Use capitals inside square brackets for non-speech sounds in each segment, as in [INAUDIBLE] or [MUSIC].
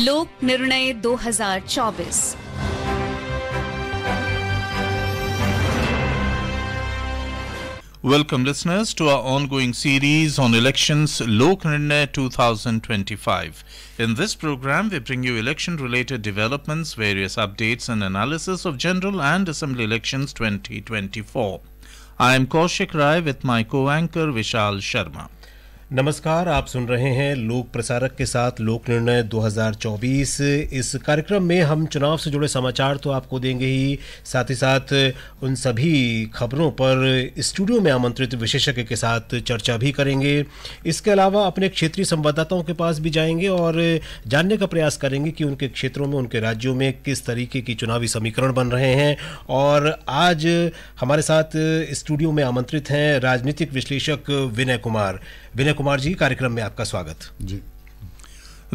लोक निर्णय 2024 Welcome listeners to our ongoing series on elections Lok Nirnay 2025. In this program we bring you election related developments, various updates and analysis of general and assembly elections 2024. I am Kaushik Rai with my co-anchor Vishal Sharma. नमस्कार आप सुन रहे हैं लोक प्रसारक के साथ लोक निर्णय 2024 इस कार्यक्रम में हम चुनाव से जुड़े समाचार तो आपको देंगे ही साथ ही साथ उन सभी खबरों पर स्टूडियो में आमंत्रित विशेषज्ञ के साथ चर्चा भी करेंगे इसके अलावा अपने क्षेत्रीय संवाददाताओं के पास भी जाएंगे और जानने का प्रयास करेंगे कि उनके क्षेत्रों में उनके राज्यों में किस तरीके की चुनावी समीकरण बन रहे हैं और आज हमारे साथ स्टूडियो में आमंत्रित हैं राजनीतिक विश्लेषक विनय कुमार विनय कुमार जी कार्यक्रम में आपका स्वागत जी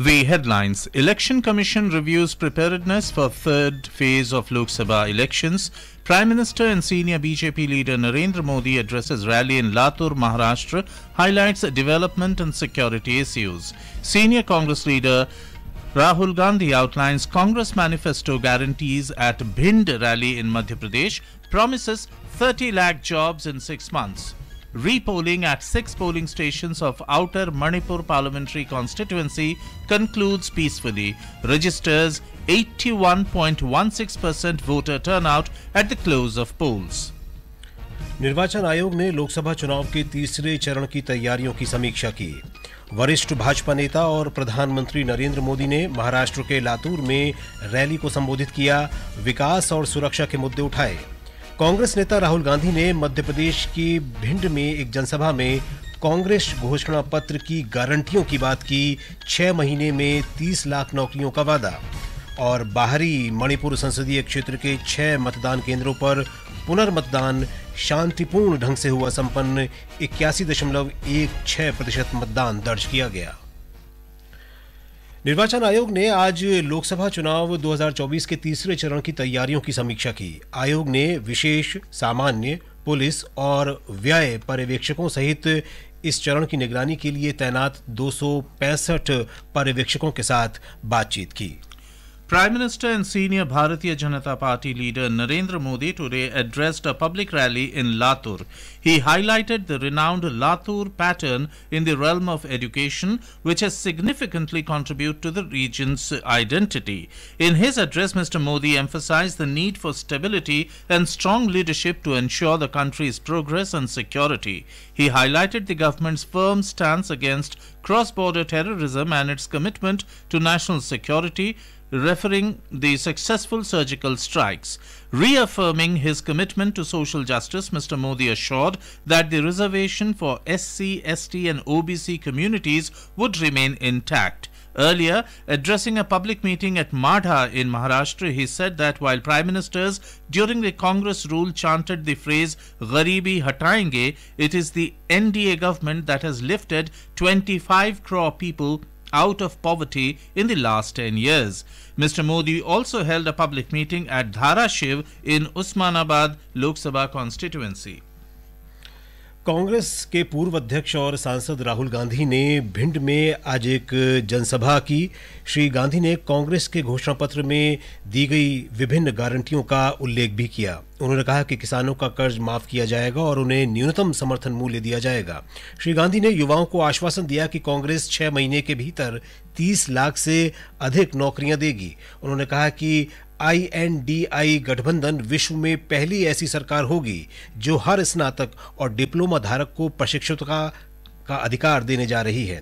The headlines Election Commission reviews preparedness for third phase of Lok Sabha elections. Prime Minister and senior BJP leader Narendra Modi addresses rally in Latur, Maharashtra, highlights development and security issues. Senior Congress leader Rahul Gandhi outlines Congress manifesto guarantees at Bhind rally in Madhya Pradesh, promises 30 lakh jobs in 6 months. repolling at six polling stations of outer Manipur parliamentary constituency concludes peacefully, registers 81.16% voter turnout at the close of polls. निर्वाचन आयोग ने लोकसभा चुनाव के तीसरे चरण की तैयारियों की समीक्षा की वरिष्ठ भाजपा नेता और प्रधानमंत्री नरेंद्र मोदी ने महाराष्ट्र के लातूर में रैली को संबोधित किया विकास और सुरक्षा के मुद्दे उठाए कांग्रेस नेता राहुल गांधी ने मध्य प्रदेश के भिंड में एक जनसभा में कांग्रेस घोषणा पत्र की गारंटियों की बात की छह महीने में तीस लाख नौकरियों का वादा और बाहरी मणिपुर संसदीय क्षेत्र के छह मतदान केंद्रों पर पुनर्मतदान शांतिपूर्ण ढंग से हुआ संपन्न इक्यासी दशमलव एक छह प्रतिशत मतदान दर्ज किया गया निर्वाचन आयोग ने आज लोकसभा चुनाव 2024 के तीसरे चरण की तैयारियों की समीक्षा की आयोग ने विशेष सामान्य पुलिस और व्यय पर्यवेक्षकों सहित इस चरण की निगरानी के लिए तैनात दो पर्यवेक्षकों के साथ बातचीत की Prime Minister and senior Bharatiya Janata Party leader Narendra Modi today addressed a public rally in Latur. He highlighted the renowned Latur pattern in the realm of education, which has significantly contributed to the region's identity. In his address, Mr. Modi emphasized the need for stability and strong leadership to ensure the country's progress and security. He highlighted the government's firm stance against cross border terrorism and its commitment to national security referring the successful surgical strikes. Reaffirming his commitment to social justice, Mr. Modi assured that the reservation for SC, ST and OBC communities would remain intact. Earlier, addressing a public meeting at Madha in Maharashtra, he said that while prime ministers during the Congress rule chanted the phrase Garibi Hataenge, it is the NDA government that has lifted 25 crore people out of poverty in the last 10 years. Mr. Modi also held a public meeting at Shiv in Usmanabad Lok Sabha constituency. Congress के पूर्व अध्यक्ष और सांसद राहुल गांधी ने भिंड में आज एक जनसभा की श्री गांधी ने कांग्रेस के घोषणा पत्र में दी गई विभिन्न गारंटियों का उल्लेख भी किया उन्होंने कहा कि किसानों का कर्ज माफ किया जाएगा और उन्हें न्यूनतम समर्थन मूल्य दिया जाएगा श्री गांधी ने युवाओं को आश्वासन दिया कि कांग्रेस छह महीने के भीतर 30 लाख से अधिक नौकरियां देगी उन्होंने कहा कि आईएनडीआई गठबंधन विश्व में पहली ऐसी सरकार होगी जो हर स्नातक और डिप्लोमा धारक को प्रशिक्षित का, का अधिकार देने जा रही है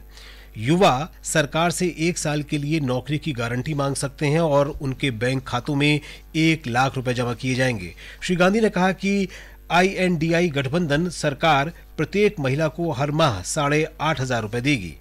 युवा सरकार से एक साल के लिए नौकरी की गारंटी मांग सकते हैं और उनके बैंक खातों में एक लाख रुपए जमा किए जाएंगे श्री गांधी ने कहा कि आईएनडीआई गठबंधन सरकार प्रत्येक महिला को हर माह साढ़े आठ हजार रुपए देगी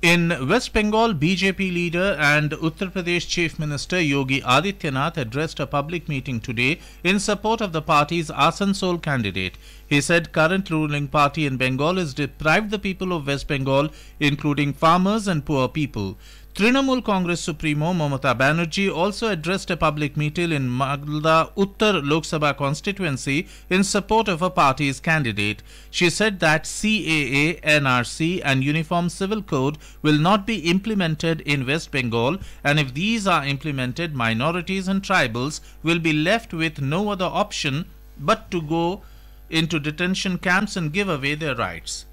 In West Bengal, BJP leader and Uttar Pradesh Chief Minister Yogi Adityanath addressed a public meeting today in support of the party's Asansol candidate. He said current ruling party in Bengal has deprived the people of West Bengal, including farmers and poor people. Trinamool Congress Supremo Mamata Banerjee also addressed a public meeting in Magda Uttar Lok Sabha constituency in support of her party's candidate. She said that CAA, NRC and Uniform Civil Code will not be implemented in West Bengal and if these are implemented, minorities and tribals will be left with no other option but to go into detention camps and give away their rights.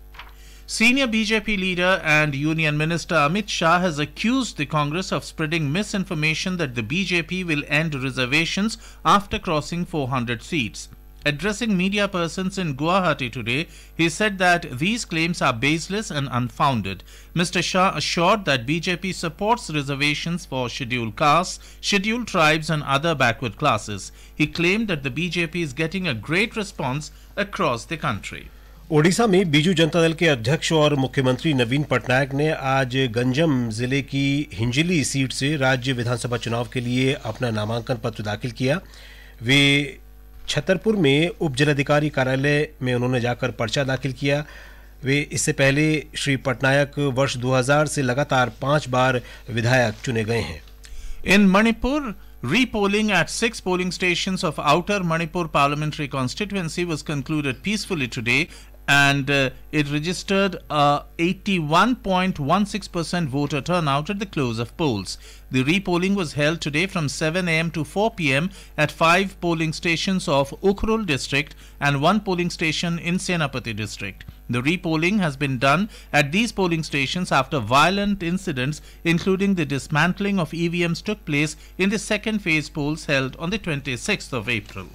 Senior BJP leader and Union Minister Amit Shah has accused the Congress of spreading misinformation that the BJP will end reservations after crossing 400 seats. Addressing media persons in Guwahati today, he said that these claims are baseless and unfounded. Mr. Shah assured that BJP supports reservations for scheduled castes, scheduled tribes, and other backward classes. He claimed that the BJP is getting a great response across the country. Odisha में बीजू जनता दल के अध्यक्ष और मुख्यमंत्री नवीन पटनायक ने आज गंजम जिले की हिंजली सीट से राज्य विधानसभा चुनाव के लिए अपना नामांकन पत्र दाखिल किया वे छतरपुर में उप जिलाधिकारी कार्यालय में उन्होंने जाकर पर्चा दाखिल किया वे इससे पहले श्री पटनायक वर्ष 2000 से लगातार पांच बार विधायक चुने गए हैं in Manipur Repolling at six polling stations of outer Manipur parliamentary constituency was concluded peacefully today and uh, it registered a uh, 81.16% voter turnout at the close of polls. The repolling was held today from 7 am to 4 pm at five polling stations of Ukhrul district and one polling station in Senapati district. The repolling has been done at these polling stations after violent incidents including the dismantling of EVMs took place in the second phase polls held on the 26th of April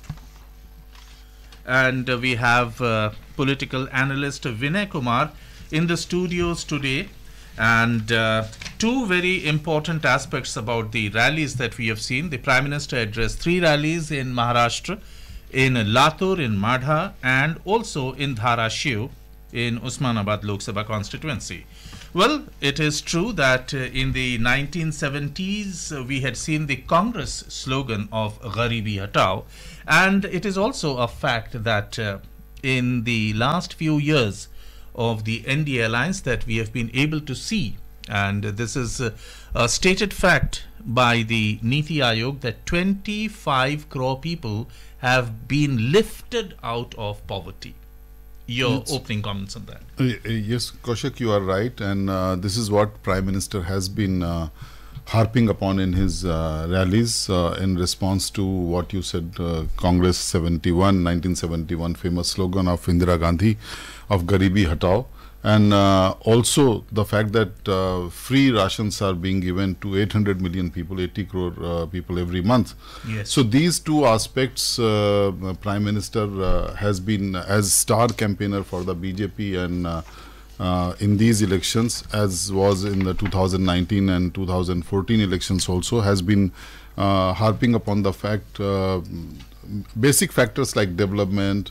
and we have uh, political analyst Vinay Kumar in the studios today. And uh, two very important aspects about the rallies that we have seen. The Prime Minister addressed three rallies in Maharashtra, in Latur, in Madha, and also in Dharashiv in Usmanabad Lok Sabha constituency. Well, it is true that uh, in the 1970s uh, we had seen the Congress slogan of Gharibi Hatao, and it is also a fact that uh, in the last few years of the NDA alliance that we have been able to see, and this is uh, a stated fact by the Niti Aayog that 25 crore people have been lifted out of poverty your it's, opening comments on that. Uh, uh, yes, Kaushik, you are right, and uh, this is what Prime Minister has been uh, harping upon in his uh, rallies uh, in response to what you said, Congress 71, 1971, famous slogan of Indira Gandhi of Garibi Hatao. And uh, also the fact that uh, free rations are being given to 800 million people, 80 crore uh, people every month. Yes. So these two aspects, uh, Prime Minister uh, has been as star campaigner for the BJP and uh, in these elections, as was in the 2019 and 2014 elections also, has been harping upon the fact, basic factors like development,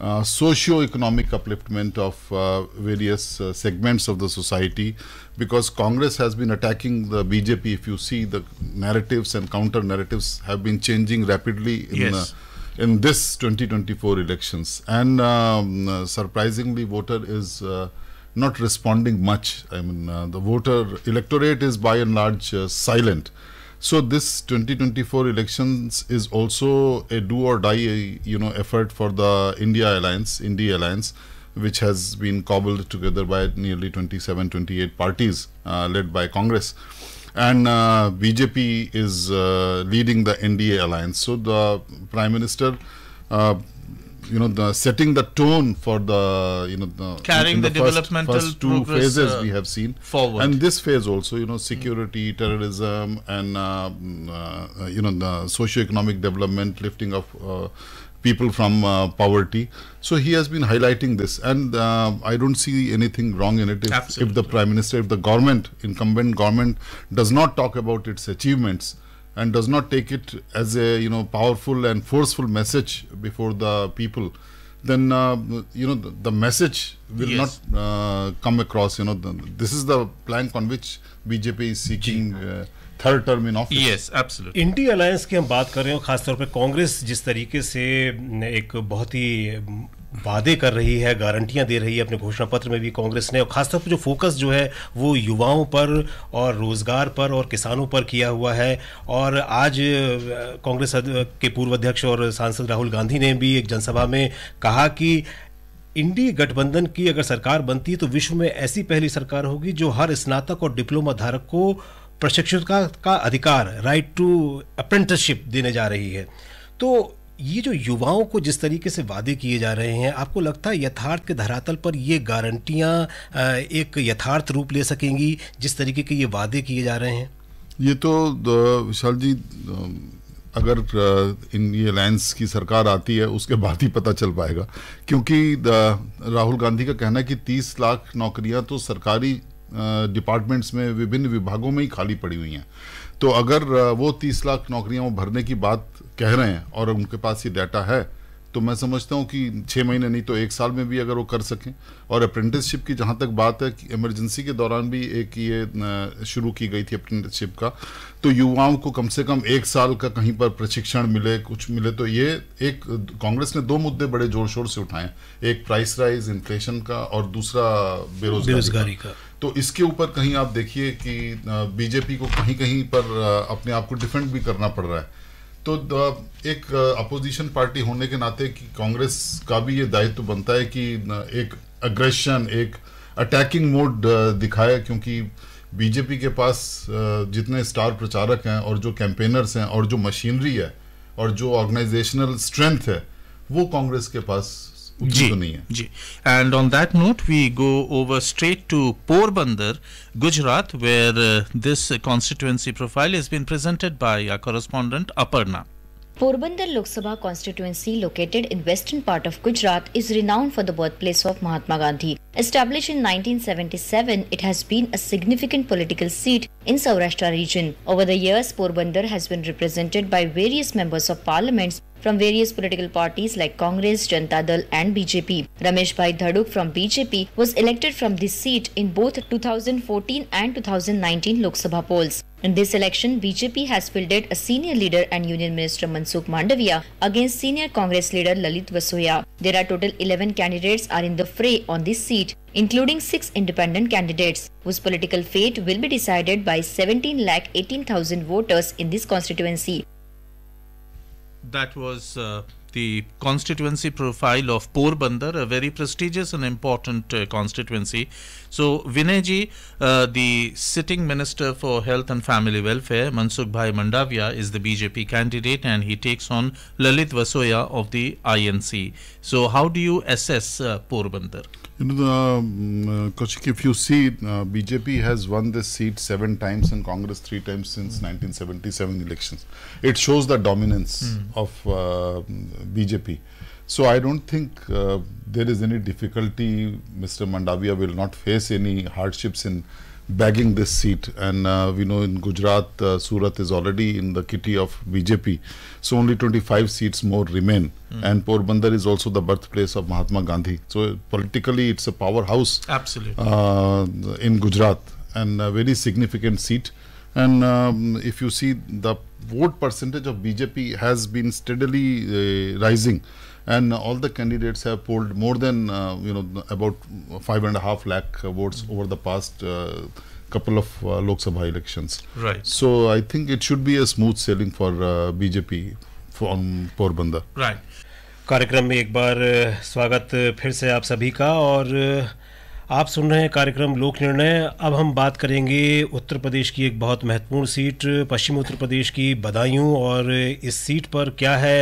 uh, socio-economic upliftment of uh, various uh, segments of the society because Congress has been attacking the BJP. If you see the narratives and counter narratives have been changing rapidly in, yes. Uh, in this 2024 elections and um, uh, surprisingly voter is not responding much. I mean the voter electorate is by and large silent. So this 2024 elections is also a do or die, you know, effort for the India alliance, India alliance, which has been cobbled together by nearly 27, 28 parties uh, led by Congress. And uh, BJP is uh, leading the NDA alliance. So the Prime Minister uh, you know the setting the tone for the you know the carrying the, the, developmental first, two uh, phases uh, we have seen forward and this phase also you know security mm. terrorism and uh, mm, uh, you know the socio-economic development lifting of uh, people from uh, poverty so he has been highlighting this and i don't see anything wrong in it if, if, the prime minister if the government incumbent government does not talk about its achievements and does not take it as a you know powerful and forceful message before the people then uh, you know the, the message will yes. not uh, come across you know the, this is the plank on which bjp is seeking uh, third term in office yes absolutely INDI alliance की हम बात कर रहे हो खासतौर पर कांग्रेस जिस तरीके से एक बहुत ही वादे कर रही है गारंटियां दे रही है अपने घोषणा पत्र में भी कांग्रेस ने और खासतौर पर जो फोकस जो है वो युवाओं पर और रोजगार पर और किसानों पर किया हुआ है और आज कांग्रेस के पूर्व अध्यक्ष और सांसद राहुल गांधी ने भी एक जनसभा में कहा कि इंडी गठबंधन की अगर सरकार बनती है तो विश्व में ऐसी पहली सरकार होगी जो हर स्नातक और डिप्लोमा धारक को प्रशिक्षुता का अधिकार राइट टू अप्रेंटिसशिप देने जा रही है तो ये जो युवाओं को जिस तरीके से वादे किए जा रहे हैं आपको लगता है यथार्थ के धरातल पर ये गारंटियाँ एक यथार्थ रूप ले सकेंगी जिस तरीके के ये वादे किए जा रहे हैं ये तो विशाल जी अगर इन ये अलायंस की सरकार आती है उसके बाद ही पता चल पाएगा क्योंकि राहुल गांधी का कहना है कि 30 लाख नौकरियां तो सरकारी डिपार्टमेंट्स में विभिन्न विभागों में ही खाली पड़ी हुई हैं तो अगर वो तीस लाख नौकरियां वो भरने की बात कह रहे हैं और उनके पास ये डाटा है तो मैं समझता हूँ कि छः महीने नहीं तो एक साल में भी अगर वो कर सकें और अप्रेंटिसशिप की जहाँ तक बात है कि इमरजेंसी के दौरान भी एक ये शुरू की गई थी अप्रेंटिसशिप का तो युवाओं को कम से कम एक साल का कहीं पर प्रशिक्षण मिले कुछ मिले तो ये एक कांग्रेस ने दो मुद्दे बड़े जोर शोर से उठाए एक प्राइस राइज इन्फ्लेशन का और दूसरा बेरोजगारी, का तो इसके ऊपर कहीं आप देखिए कि बीजेपी को कहीं कहीं पर अपने आप को डिफेंड भी करना पड़ रहा है तो एक अपोजिशन पार्टी होने के नाते कि कांग्रेस का भी ये दायित्व तो बनता है कि एक अग्रेशन एक अटैकिंग मोड दिखाए क्योंकि बीजेपी के पास जितने स्टार प्रचारक हैं और जो कैंपेनर्स हैं और जो मशीनरी है और जो ऑर्गेनाइजेशनल स्ट्रेंथ है वो कांग्रेस के पास And on that note, we go over straight to Porbandar, Gujarat, where uh, this constituency profile has been presented by our correspondent Aparna. Porbandar Lok Sabha constituency located in western part of Gujarat is renowned for the birthplace of Mahatma Gandhi. Established in 1977, it has been a significant political seat in Saurashtra region. Over the years, Porbandar has been represented by various members of parliaments from various political parties like Congress, Janata Dal and BJP. Ramesh Bhai Dhaduk from BJP was elected from this seat in both 2014 and 2019 Lok Sabha polls. In this election, BJP has fielded a senior leader and Union Minister Mansukh Mandavia against senior Congress leader Lalit Vasoya. There are total 11 candidates are in the fray on this seat, including 6 independent candidates, whose political fate will be decided by 17 lakh 18,000 voters in this constituency. That was uh the constituency profile of Porbandar, a very prestigious and important uh, constituency. So, Vinayji, uh, the sitting Minister for Health and Family Welfare, Mansukh Bhai Mandavia, is the BJP candidate and he takes on Lalit Vasoya of the INC. So, how do you assess uh, Porbandar? You know, the, um, Kaushik, if you see, uh, BJP has won this seat seven times and Congress three times since mm. 1977 elections. It shows the dominance mm. of uh, mm, BJP. So I don't think uh, there is any difficulty. Mr. Mandavia will not face any hardships in bagging this seat. And uh, we know in Gujarat, uh, Surat is already in the kitty of BJP. So only 25 seats more remain. Mm. And Porbandar is also the birthplace of Mahatma Gandhi. So politically, it's a powerhouse. Absolutely. Uh, in Gujarat and a very significant seat. And um, if you see the vote percentage of BJP has been steadily uh, rising and all the candidates have polled more than uh, you know about five and a half lakh votes over the past uh, couple of uh, Lok Sabha elections. Right. So I think it should be a smooth sailing for uh, BJP from Porbandar. Right. कार्यक्रम में एक बार uh, स्वागत फिर से आप सभी का और आप सुन रहे हैं कार्यक्रम लोक निर्णय अब हम बात करेंगे उत्तर प्रदेश की एक बहुत महत्वपूर्ण सीट पश्चिम उत्तर प्रदेश की बदायूं और इस सीट पर क्या है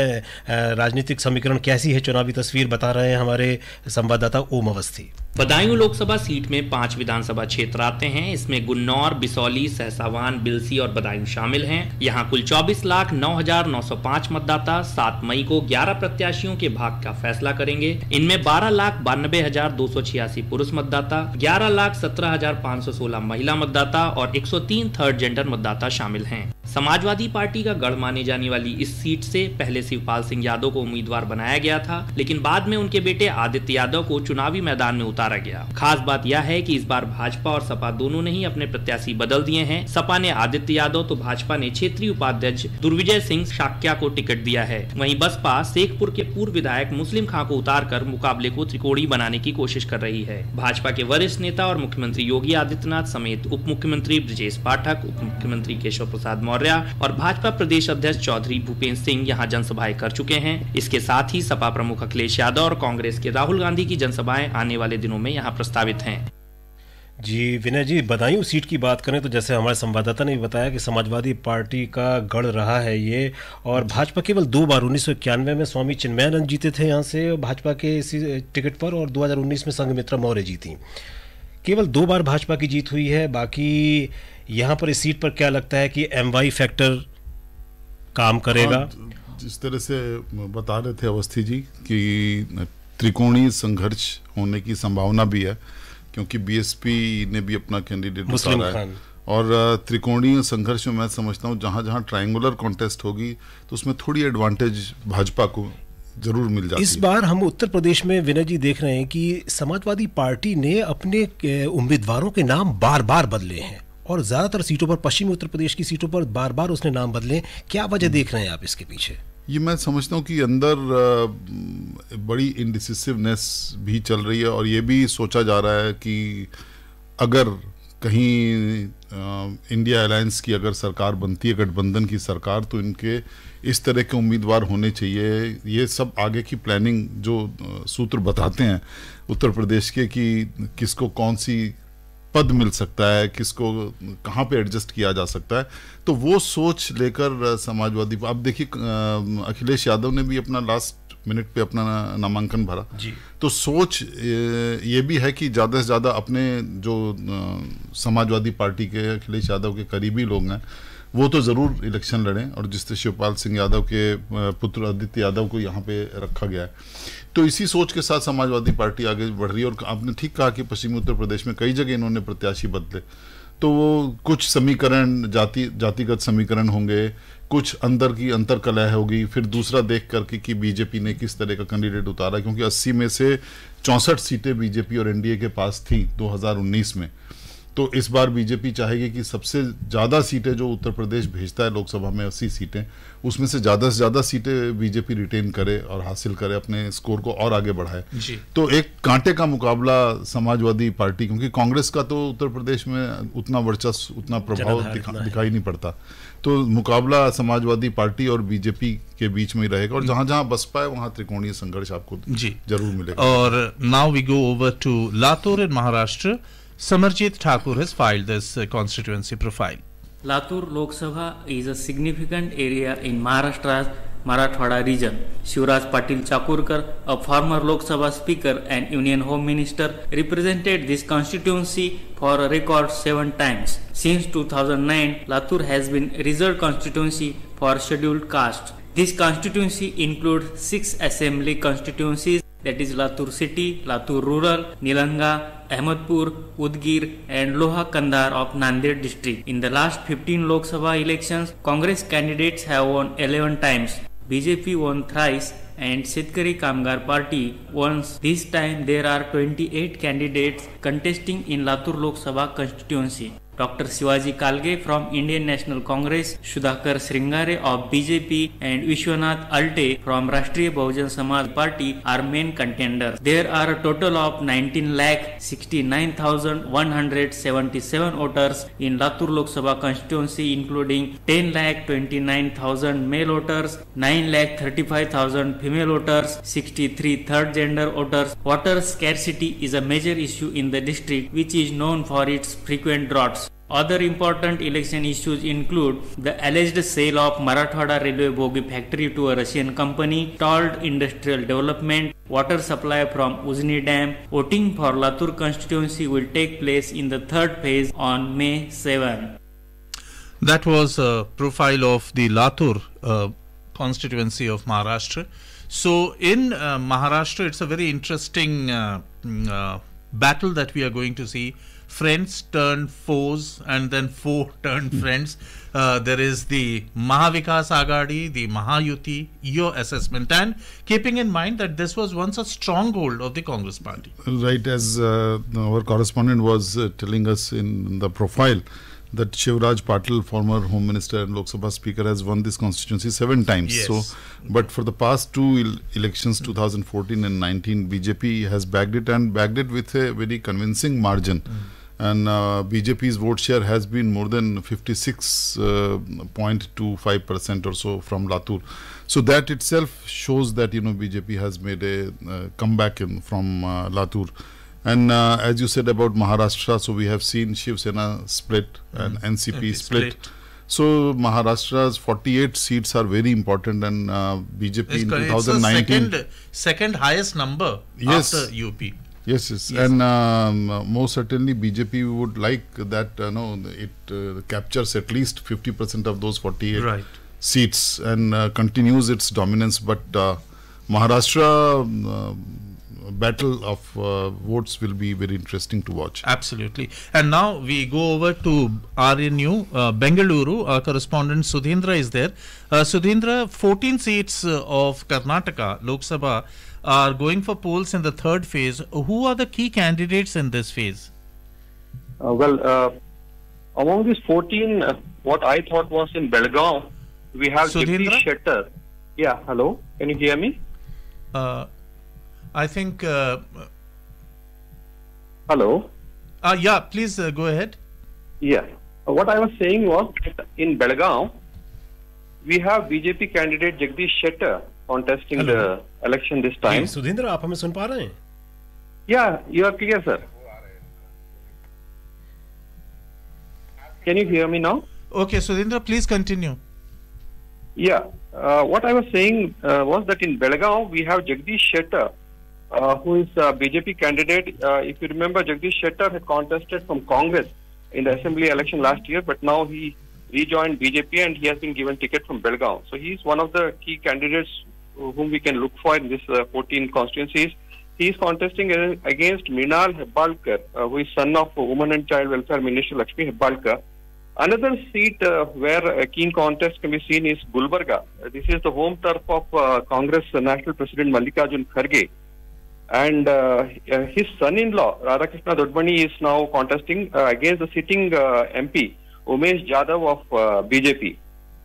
राजनीतिक समीकरण कैसी है चुनावी तस्वीर बता रहे हैं हमारे संवाददाता ओम अवस्थी बदायूं लोकसभा सीट में पांच विधानसभा क्षेत्र आते हैं इसमें गुन्नौर बिसौली सहसावान बिलसी और बदायूं शामिल हैं यहां कुल 24 लाख 9,905 मतदाता 7 मई को 11 प्रत्याशियों के भाग का फैसला करेंगे इनमें 12 लाख बानबे हजार दो सौ छियासी पुरुष मतदाता मतदाता ग्यारह लाख सत्रह हजार पाँच सौ सोलह महिला मतदाता और एक सौ तीन थर्ड जेंडर मतदाता शामिल हैं समाजवादी पार्टी का गढ़ माने जाने वाली इस सीट से पहले शिवपाल सिंह यादव को उम्मीदवार बनाया गया था लेकिन बाद में उनके बेटे आदित्य यादव को चुनावी मैदान में उतारा गया खास बात यह है कि इस बार भाजपा और सपा दोनों ने ही अपने प्रत्याशी बदल दिए हैं सपा ने आदित्य यादव तो भाजपा ने क्षेत्रीय उपाध्यक्ष दुर्विजय सिंह शाक्या को टिकट दिया है वही बसपा शेखपुर के पूर्व विधायक मुस्लिम खां को उतार कर मुकाबले को त्रिकोणी बनाने की कोशिश कर रही है भाजपा भाजपा के वरिष्ठ नेता और मुख्यमंत्री योगी आदित्यनाथ समेत उप मुख्यमंत्री ब्रजेश पाठक उप मुख्यमंत्री केशव प्रसाद मौर्य और भाजपा प्रदेश अध्यक्ष चौधरी भूपेन्द्र सिंह यहाँ जनसभाएं कर चुके हैं इसके साथ ही सपा प्रमुख अखिलेश यादव और कांग्रेस के राहुल गांधी की जनसभाएं आने वाले दिनों में यहाँ प्रस्तावित है जी विनय जी बदायूं सीट की बात करें तो जैसे हमारे संवाददाता ने भी बताया कि समाजवादी पार्टी का गढ़ रहा है ये और भाजपा केवल दो बार उन्नीस में स्वामी चिन्मयानंद जीते थे यहाँ से भाजपा के इसी टिकट पर और 2019 में संघमित्रा मौर्य जीती केवल दो बार भाजपा की जीत हुई है बाकी यहाँ पर इस सीट पर क्या लगता है कि एम फैक्टर काम करेगा हाँ, जिस तरह से बता रहे थे अवस्थी जी कि त्रिकोणीय संघर्ष होने की संभावना भी है क्योंकि बीएसपी ने भी अपना कैंडिडेट उतारा है और त्रिकोणीय संघर्ष में मैं समझता हूँ जहाँ जहाँ ट्राइंगुलर कॉन्टेस्ट होगी तो उसमें थोड़ी एडवांटेज भाजपा को जरूर मिल जाती इस बार हम उत्तर प्रदेश में विनय जी देख रहे हैं कि समाजवादी पार्टी ने अपने उम्मीदवारों के नाम बार बार बदले हैं और ज्यादातर सीटों पर पश्चिमी उत्तर प्रदेश की सीटों पर बार बार उसने नाम बदले क्या वजह देख रहे हैं आप इसके पीछे ये मैं समझता हूँ कि अंदर बड़ी इंडिसिसिवनेस भी चल रही है और ये भी सोचा जा रहा है कि अगर कहीं इंडिया अलायंस की अगर सरकार बनती है गठबंधन की सरकार तो इनके इस तरह के उम्मीदवार होने चाहिए ये सब आगे की प्लानिंग जो सूत्र बताते हैं उत्तर प्रदेश के कि किसको कौन सी पद मिल सकता है किसको कहाँ पे एडजस्ट किया जा सकता है तो वो सोच लेकर समाजवादी आप देखिए अखिलेश यादव ने भी अपना लास्ट मिनट पे अपना नामांकन भरा जी तो सोच ये भी है कि ज़्यादा से ज़्यादा अपने जो समाजवादी पार्टी के अखिलेश यादव के करीबी लोग हैं वो तो ज़रूर इलेक्शन लड़ें और जिस तरह शिवपाल सिंह यादव के पुत्र आदित्य यादव को यहाँ पे रखा गया है तो इसी सोच के साथ समाजवादी पार्टी आगे बढ़ रही है और आपने ठीक कहा कि पश्चिमी उत्तर प्रदेश में कई जगह इन्होंने प्रत्याशी बदले तो वो कुछ समीकरण जाति जातिगत समीकरण होंगे कुछ अंदर की अंतर कलह होगी फिर दूसरा देख करके कि बीजेपी ने किस तरह का कैंडिडेट उतारा क्योंकि 80 में से चौंसठ सीटें बीजेपी और एनडीए के पास थी 2019 में तो इस बार बीजेपी चाहेगी कि सबसे ज़्यादा सीटें जो उत्तर प्रदेश भेजता है लोकसभा में अस्सी सीटें उसमें से ज़्यादा से ज़्यादा सीटें बीजेपी रिटेन करे और हासिल करे अपने स्कोर को और आगे बढ़ाए तो एक कांटे का मुकाबला समाजवादी पार्टी क्योंकि कांग्रेस का तो उत्तर प्रदेश में उतना वर्चस्व उतना प्रभाव दिखा, दिखाई नहीं पड़ता तो मुकाबला समाजवादी पार्टी और बीजेपी के बीच में ही रहेगा और जहां जहां बस पाए वहां त्रिकोणीय संघर्ष आपको जी जरूर मिलेगा और now we go over to Latur in Maharashtra Samarjit Thakur has filed this uh, constituency profile. Latur Lok Sabha is a significant area in Maharashtra's Marathwada region. Shivraj Patil Chakurkar, a former Lok Sabha speaker and Union Home Minister, represented this constituency for a record seven times. Since 2009, Latur has been reserved constituency for scheduled caste. This constituency includes six assembly constituencies that is Latur city, Latur rural, Nilanga, Ahmadpur, Udgir and Loha Kandar of Nanded district. In the last 15 Lok Sabha elections, Congress candidates have won 11 times. BJP won thrice and Shetkari Kamgar Party once. This time there are 28 candidates contesting in Latur Lok Sabha constituency. Dr. Shivaji Kalge from Indian National Congress, Sudhakar Sringare of BJP and Vishwanath Alte from Rashtriya Bahujan Samaj Party are main contenders. There are a total of 19 lakh voters in Latur Lok Sabha constituency including 10 lakh 29,000 male voters, 9 lakh 35,000 female voters, 63 third gender voters. Water scarcity is a major issue in the district which is known for its frequent droughts. Other important election issues include the alleged sale of Marathwada Railway Bogie factory to a Russian company, stalled industrial development, water supply from Uzni Dam. Voting for Latur constituency will take place in the third phase on May 7. That was a profile of the Latur uh, constituency of Maharashtra. So, in uh, Maharashtra, it's a very interesting uh, mm, uh battle that we are going to see friends turned foes and then foes [LAUGHS] turned hmm. friends. Uh, there is the Mahavikas Agadi, the Mahayuti, your assessment, and keeping in mind that this was once a stronghold of the Congress party. Right, as uh, our correspondent was uh, telling us in the profile that Shivraj Patil, former Home Minister and Lok Sabha Speaker, has won this constituency seven times. Yes. So, but for the past two elections, 2014 and 19, BJP has bagged it and bagged it with a very convincing margin. Mm and uh, BJP's vote share has been more than 56.25 uh, percent or so from Latur. So that itself shows that you know BJP has made a uh, comeback in from uh, Latur. And uh, as you said about Maharashtra, so we have seen Shiv Sena split and mm. Mm-hmm. NCP split. split. So Maharashtra's 48 seats are very important, and uh, BJP it's in 2019 second, second highest number yes. after UP. Yes, yes, yes. and um, most certainly BJP would like that you uh, know it uh, captures at least fifty percent of those forty-eight right. seats and uh, continues its dominance. But Maharashtra um, battle of uh, votes will be very interesting to watch. Absolutely. And now we go over to RNU, uh, Bengaluru. Our correspondent Sudhindra is there. Uh, Sudhindra, 14 seats of Karnataka Lok Sabha are going for polls in the third phase. Who are the key candidates in this phase? Uh, well, uh, among these 14, uh, what I thought was in Belgaum, we have Jagdish Shetter. Yeah, hello. Can you hear me? Uh, I think. Uh, hello. Uh, yeah, please uh, go ahead. Yeah. What I was saying was in Belgaum, we have BJP candidate Jagdish Shetter contesting Hello. the election this time. Sudhindra आप हमें सुन पा Yeah, you are clear, sir. Can you hear me now? Okay, Sudhindra, please continue. Yeah, uh, what I was saying uh, was that in Belagao, we have Jagdish Shetter, uh, who is a BJP candidate. Uh, if you remember, Jagdish Shetter had contested from Congress in the assembly election last year, but now he rejoined BJP and he has been given ticket from Belgaum. So he is one of the key candidates whom we can look for in these uh, 14 constituencies. He is contesting against Minal Hebbalkar, uh, who is son of Women and Child Welfare Minister Lakshmi Hebbalkar. Another seat uh, where a keen contest can be seen is Gulbarga. Uh, this is the home turf of uh, Congress National President Mallikarjun Kharge. And uh, his son-in-law, Radhakrishna Dodmani, is now contesting against the sitting MP, Umesh Jadhav of BJP.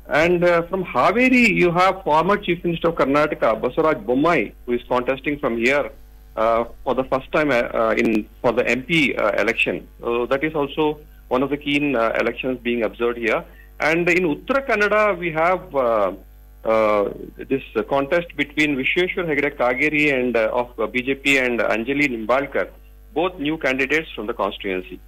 And uh, from Haveri, you have former Chief Minister of Karnataka, Basavaraj Bommai, who is contesting from here uh, for the first time uh, uh in for the MP uh, election. So that is also one of the keen uh, elections being observed here. And in Uttara Kannada, we have this contest between Visheshwar Hegde Kageri and of BJP and Anjali Nimbalkar, both new candidates from the constituency.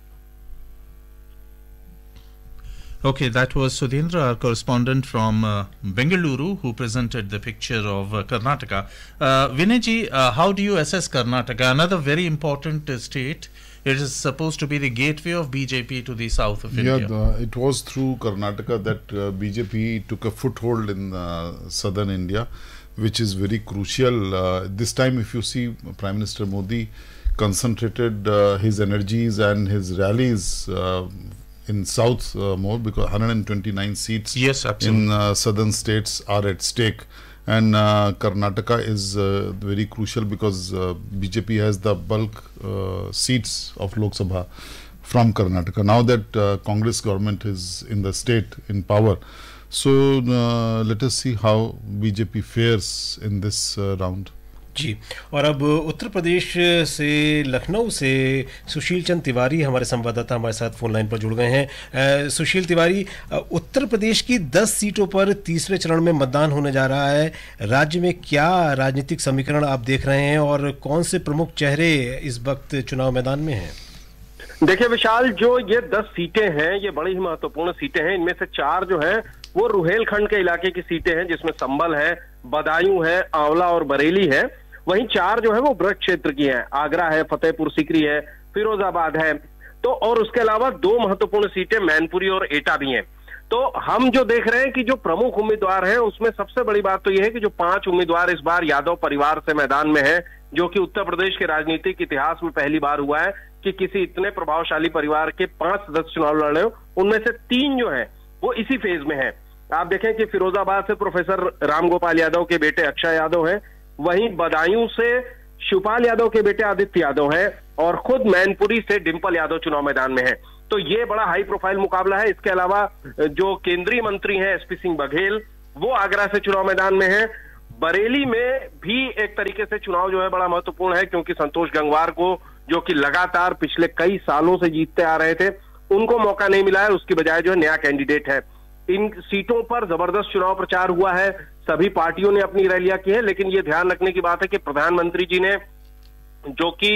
Okay, that was Sudhindra, our correspondent from uh, Bengaluru, who presented the picture of uh, Karnataka. Uh, Vinayji, uh, how do you assess Karnataka? Another very important uh, state. It is supposed to be the gateway of BJP to the south of yeah, India. Yeah, it was through Karnataka that uh, BJP took a foothold in uh, southern India, which is very crucial. this time, if you see Prime Minister Modi concentrated his energies and his rallies in south uh, more because 129 seats yes, in uh, southern states are at stake and uh, Karnataka is uh, very crucial because uh, BJP has the bulk uh, seats of Lok Sabha from Karnataka. Now that Congress government is in the state in power, so let us see how BJP fares in this round. जी और अब उत्तर प्रदेश से लखनऊ से सुशील चंद तिवारी हमारे संवाददाता हमारे साथ phone line पर जुड़ गए हैं सुशील तिवारी उत्तर प्रदेश की 10 सीटों पर तीसरे चरण में मतदान होने जा रहा है राज्य में क्या राजनीतिक समीकरण आप देख रहे हैं और कौन से प्रमुख चेहरे इस वक्त चुनाव मैदान में हैं देखिए विशाल जो ये दस सीटें हैं ये बड़ी ही महत्वपूर्ण सीटें हैं इनमें से चार जो हैं वो रुहेलखंड के इलाके की सीटें हैं जिसमें संबल है बदायूं है आंवला और बरेली है वहीं चार जो है वो ब्रज क्षेत्र की है आगरा है फतेहपुर सिकरी है फिरोजाबाद है तो और उसके अलावा दो महत्वपूर्ण सीटें मैनपुरी और एटा भी हैं तो हम जो देख रहे हैं कि जो प्रमुख उम्मीदवार हैं उसमें सबसे बड़ी बात तो यह है कि जो पांच उम्मीदवार इस बार यादव परिवार से मैदान में हैं जो कि उत्तर प्रदेश के राजनीतिक इतिहास में पहली बार हुआ है कि किसी इतने प्रभावशाली परिवार के पांच सदस्य चुनाव लड़ रहे हो उनमें से तीन जो है वो इसी फेज में है आप देखें कि फिरोजाबाद से प्रोफेसर रामगोपाल यादव के बेटे अक्षय यादव हैं वहीं बदायूं से शिवपाल यादव के बेटे आदित्य यादव हैं और खुद मैनपुरी से डिम्पल यादव चुनाव मैदान में है तो ये बड़ा हाई प्रोफाइल मुकाबला है इसके अलावा जो केंद्रीय मंत्री हैं एसपी सिंह बघेल वो आगरा से चुनाव मैदान में है बरेली में भी एक तरीके से चुनाव जो है बड़ा महत्वपूर्ण है क्योंकि संतोष गंगवार को जो कि लगातार पिछले कई सालों से जीतते आ रहे थे उनको मौका नहीं मिला है उसकी बजाय जो है नया कैंडिडेट है इन सीटों पर जबरदस्त चुनाव प्रचार हुआ है सभी पार्टियों ने अपनी रैलियां की है लेकिन ये ध्यान रखने की बात है कि प्रधानमंत्री जी ने जो कि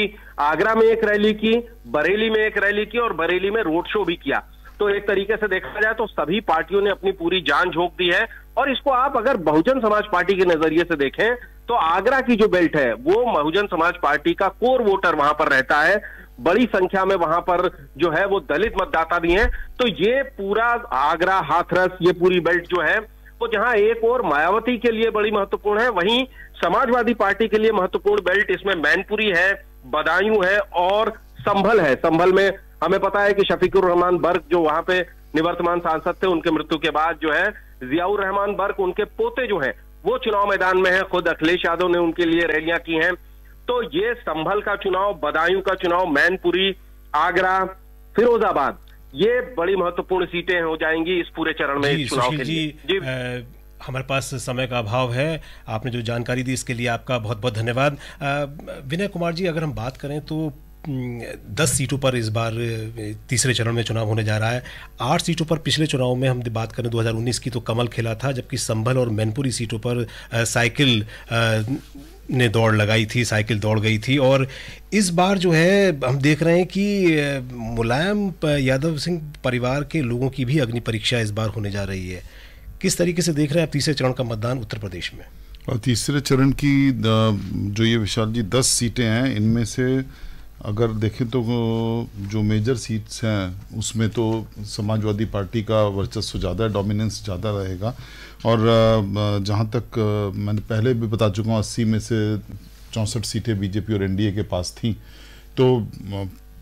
आगरा में एक रैली की बरेली में एक रैली की और बरेली में रोड शो भी किया तो एक तरीके से देखा जाए तो सभी पार्टियों ने अपनी पूरी जान झोंक दी है और इसको आप अगर बहुजन समाज पार्टी के नजरिए से देखें तो आगरा की जो बेल्ट है वो बहुजन समाज पार्टी का कोर वोटर वहां पर रहता है बड़ी संख्या में वहां पर जो है वो दलित मतदाता भी हैं तो ये पूरा आगरा हाथरस ये पूरी बेल्ट जो है तो जहां एक और मायावती के लिए बड़ी महत्वपूर्ण है वहीं समाजवादी पार्टी के लिए महत्वपूर्ण बेल्ट इसमें मैनपुरी है बदायूं है और संभल है संभल में हमें पता है कि शफीकुर रहमान बर्ग जो वहां पे निवर्तमान सांसद थे उनके मृत्यु के बाद जो है जियाउर रहमान बर्ग उनके पोते जो है वो चुनाव मैदान में है खुद अखिलेश यादव ने उनके लिए रैलियां की हैं तो ये संभल का चुनाव बदायूं का चुनाव मैनपुरी आगरा फिरोजाबाद ये बड़ी महत्वपूर्ण सीटें हो जाएंगी इस पूरे चरण में चुनाव के लिए जी, हमारे पास समय का अभाव है आपने जो जानकारी दी इसके लिए आपका बहुत बहुत धन्यवाद विनय कुमार जी अगर हम बात करें तो दस सीटों पर इस बार तीसरे चरण में चुनाव होने जा रहा है आठ सीटों पर पिछले चुनाव में हम बात करें 2019 की तो कमल खेला था जबकि संभल और मैनपुरी सीटों पर साइकिल ने दौड़ लगाई थी साइकिल दौड़ गई थी और इस बार जो है हम देख रहे हैं कि मुलायम यादव सिंह परिवार के लोगों की भी अग्नि परीक्षा इस बार होने जा रही है किस तरीके से देख रहे हैं आप तीसरे चरण का मतदान उत्तर प्रदेश में और तीसरे चरण की जो ये विशाल जी दस सीटें हैं इनमें से अगर देखें तो जो मेजर सीट्स हैं उसमें तो समाजवादी पार्टी का वर्चस्व ज़्यादा है डोमिनेंस ज़्यादा रहेगा और जहाँ तक मैंने पहले भी बता चुका हूँ अस्सी में से चौंसठ सीटें बीजेपी और एनडीए के पास थी तो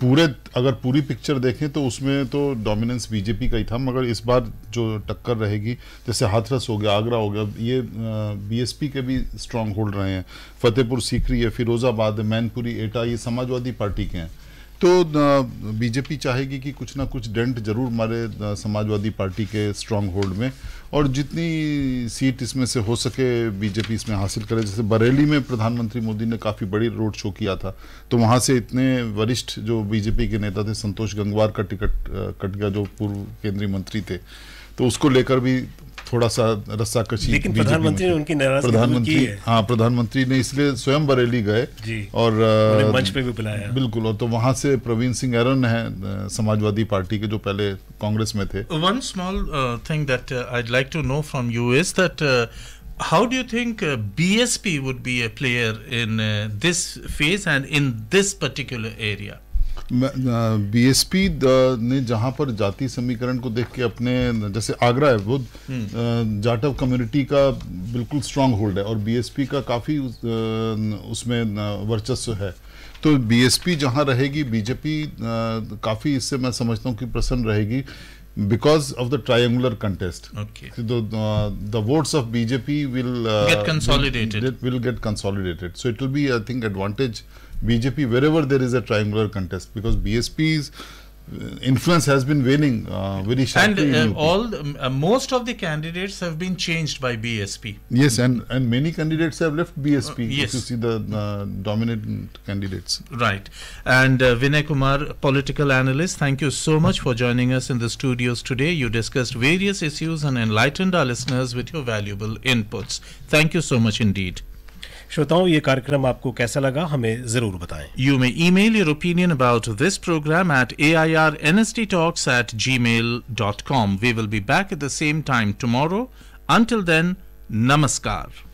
पूरे अगर पूरी पिक्चर देखें तो उसमें तो डोमिनेंस बीजेपी का ही था मगर इस बार जो टक्कर रहेगी जैसे हाथरस हो गया आगरा हो गया ये बीएसपी के भी स्ट्रांग होल्ड रहे हैं फतेहपुर सीकरी है फिरोज़ाबाद है मैनपुरी एटा ये समाजवादी पार्टी के हैं तो बीजेपी चाहेगी कि कुछ ना कुछ डेंट जरूर मारे समाजवादी पार्टी के स्ट्रांग होल्ड में और जितनी सीट इसमें से हो सके बीजेपी इसमें हासिल करे जैसे बरेली में प्रधानमंत्री मोदी ने काफ़ी बड़ी रोड शो किया था तो वहाँ से इतने वरिष्ठ जो बीजेपी के नेता थे संतोष गंगवार का टिकट कट गया जो पूर्व केंद्रीय मंत्री थे तो उसको लेकर भी थोड़ा सा रस्सा कशी लेकिन प्रधानमंत्री ने उनकी नाराजगी प्रधानमंत्री हाँ प्रधानमंत्री ने इसलिए स्वयं बरेली गए और मंच पे भी बुलाया बिल्कुल और तो वहां से प्रवीण सिंह एरन है समाजवादी पार्टी के जो पहले कांग्रेस में थे one small thing that I like to know from you is that how do you think B S P would be a player in this phase and in this particular area BSP ने जहां पर जाति समीकरण को देख के अपने जैसे आगरा है वो हम्म। जाटव कम्युनिटी का बिल्कुल स्ट्रांग होल्ड है और बीएसपी का काफ़ी उस, उसमें वर्चस्व है तो बीएसपी जहां रहेगी बीजेपी काफ़ी इससे मैं समझता हूं कि प्रसन्न रहेगी because of the triangular contest. Okay. the, uh, the votes of BJP will uh, get consolidated. Will, will, get consolidated. So it will be, I think, advantage BJP wherever there is a triangular contest because BSP's influence has been waning uh, very sharply. And uh, all the, uh, most of the candidates have been changed by BSP. Yes, and and many candidates have left BSP. Uh, yes, you see the uh, dominant candidates. Right, and uh, Vinay Kumar, political analyst. Thank you so much for joining us in the studios today. You discussed various issues and enlightened our listeners with your valuable inputs. Thank you so much indeed. श्रोताओं ये कार्यक्रम आपको कैसा लगा हमें जरूर बताएं you may email your opinion about this program at A I R N S T talks at Gmail dot com we will be back at the same time tomorrow until then नमस्कार